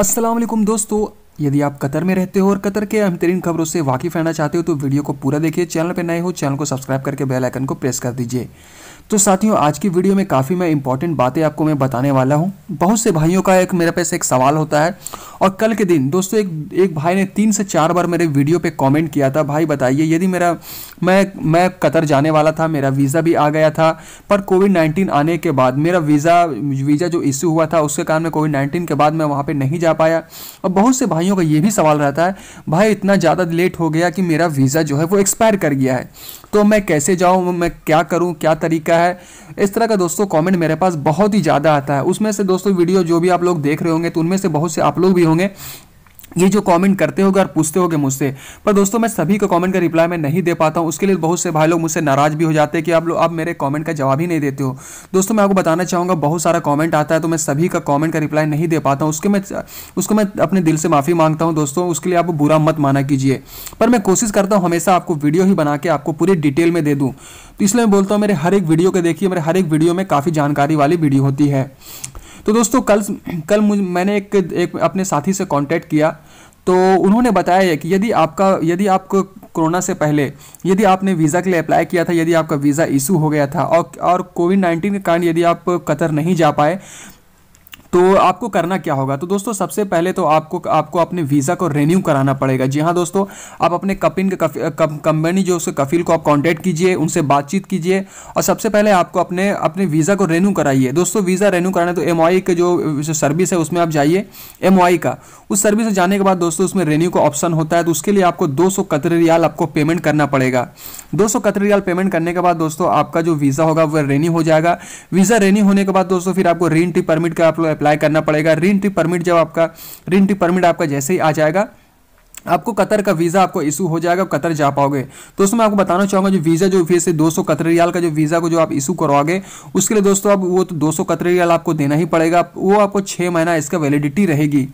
वालेकुम दोस्तों यदि आप कतर में रहते हो और कतर के अहम तरीन खबरों से वाकिफ रहना चाहते हो तो वीडियो को पूरा देखिए चैनल पर नए हो चैनल को सब्सक्राइब करके बेल आइकन को प्रेस कर दीजिए तो साथियों आज की वीडियो में काफ़ी मैं इंपॉर्टेंट बातें आपको मैं बताने वाला हूँ बहुत से भाइयों का एक मेरे पास एक सवाल होता है और कल के दिन दोस्तों एक एक भाई ने तीन से चार बार मेरे वीडियो पे कमेंट किया था भाई बताइए यदि मेरा मैं मैं कतर जाने वाला था मेरा वीज़ा भी आ गया था पर कोविड नाइन्टीन आने के बाद मेरा वीज़ा वीज़ा जो इश्यू हुआ था उसके कारण मैं कोविड नाइन्टीन के बाद मैं वहाँ पर नहीं जा पाया और बहुत से भाइयों का ये भी सवाल रहता है भाई इतना ज़्यादा लेट हो गया कि मेरा वीज़ा जो है वो एक्सपायर कर गया है तो मैं कैसे जाऊँ मैं क्या करूँ क्या तरीका है इस तरह का दोस्तों कमेंट मेरे पास बहुत ही ज़्यादा आता है उसमें से दोस्तों वीडियो जो भी आप लोग देख रहे होंगे तो उनमें से बहुत से आप लोग भी होंगे ये जो कमेंट करते होगे और पूछते होगे मुझसे पर दोस्तों मैं सभी को कमेंट का रिप्लाई मैं नहीं दे पाता हूँ उसके लिए बहुत से भाई लोग मुझसे नाराज भी हो जाते हैं कि आप लोग आप मेरे कमेंट का जवाब ही नहीं देते हो दोस्तों मैं आपको बताना चाहूँगा बहुत सारा कमेंट आता है तो मैं सभी का कॉमेंट का रिप्लाई नहीं दे पाता हूँ उसके मैं उसको मैं अपने दिल से माफ़ी मांगता हूँ दोस्तों उसके लिए आप बुरा मत माना कीजिए पर मैं कोशिश करता हूँ हमेशा आपको वीडियो ही बना के आपको पूरी डिटेल में दे दूँ तो इसलिए मैं बोलता हूँ मेरे हर एक वीडियो को देखिए मेरे हर एक वीडियो में काफ़ी जानकारी वाली वीडियो होती है तो दोस्तों कल कल मुझ मैंने एक एक अपने साथी से कॉन्टैक्ट किया तो उन्होंने बताया है कि यदि आपका यदि आपको कोरोना से पहले यदि आपने वीज़ा के लिए अप्लाई किया था यदि आपका वीज़ा इशू हो गया था और और कोविड नाइन्टीन के कारण यदि आप कतर नहीं जा पाए तो आपको करना क्या होगा तो दोस्तों सबसे पहले तो आपको आपको अपने वीज़ा को रिन्यू कराना पड़ेगा जी हाँ दोस्तों आप अपने कपिन कंपनी जो उसके कफील को आप कॉन्टैक्ट कीजिए उनसे बातचीत कीजिए और सबसे पहले आपको अपने अपने वीज़ा को रेन्यू कराइए दोस्तों वीज़ा रेन्यू कराना तो एम के जो सर्विस है उसमें आप जाइए एम का उस सर्विस से जाने के बाद दोस्तों उसमें रेन्यू का ऑप्शन होता है तो उसके लिए आपको दो सौ रियाल आपको पेमेंट करना पड़ेगा दो सौ कतर रियाल पेमेंट करने के बाद दोस्तों आपका जो वीज़ा होगा वह रेनी हो जाएगा वीज़ा रेनी होने के बाद दोस्तों फिर आपको री एंट्री परमिट का आप लोग अप्लाई करना पड़ेगा री एंट्री परमिट जब आपका री एंट्री परमिट आपका जैसे ही आ जाएगा आपको कतर का वीज़ा आपको इशू हो जाएगा कतर जा पाओगे तो उसमें आपको बताना चाहूँगा जो वीज़ा जो फिर से 200 सौ रियाल का जो वीज़ा को जो आप इशू करवाओगे उसके लिए दोस्तों आप वो तो 200 कतर रियाल आपको देना ही पड़ेगा वो आपको छः महीना इसका वैलिडिटी रहेगी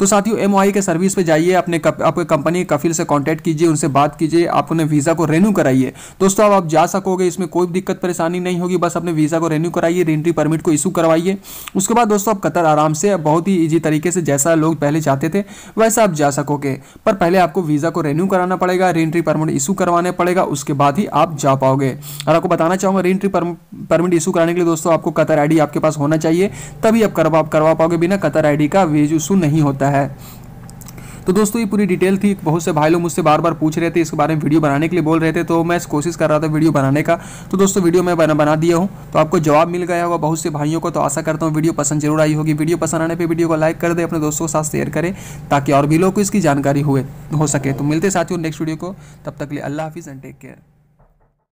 तो साथियों एम के सर्विस पे जाइए अपने आपके कंपनी कफिल से कॉन्टेक्ट कीजिए उनसे बात कीजिए आप अपने वीज़ा को रेन्यू कराइए दोस्तों अब आप जा सकोगे इसमें कोई दिक्कत परेशानी नहीं होगी बस अपने वीज़ा को रेन्यू कराइए रेंट्री परमिट को इशू करवाइए उसके बाद दोस्तों आप कतर आराम से बहुत ही ईजी तरीके से जैसा लोग पहले जाते थे वैसा आप जा सकोगे पर पहले आपको वीज़ा को रेन्यू कराना पड़ेगा रेंट्री परमिट इशू करवाने पड़ेगा उसके बाद ही आप जा पाओगे और आपको बताना चाहूंगा रेंट्री परमिट इशू कराने के लिए दोस्तों आपको कतर आई आपके पास होना चाहिए तभी आप करवा पाओगे बिना कतर आई का वीज इशू नहीं होता है सकता है तो दोस्तों ये पूरी डिटेल थी बहुत से भाई लोग मुझसे बार बार पूछ रहे थे इसके बारे में वीडियो बनाने के लिए बोल रहे थे तो मैं कोशिश कर रहा था वीडियो बनाने का तो दोस्तों वीडियो मैं बना बना दिया हूँ तो आपको जवाब मिल गया होगा बहुत से भाइयों को तो आशा करता हूँ वीडियो पसंद जरूर आई होगी वीडियो पसंद आने पर वीडियो को लाइक कर दे अपने दोस्तों के साथ शेयर करें ताकि और भी लोग को इसकी जानकारी हुए हो सके तो मिलते साथियों नेक्स्ट वीडियो को तब तक लिए अल्लाह हाफिज़ एंड टेक केयर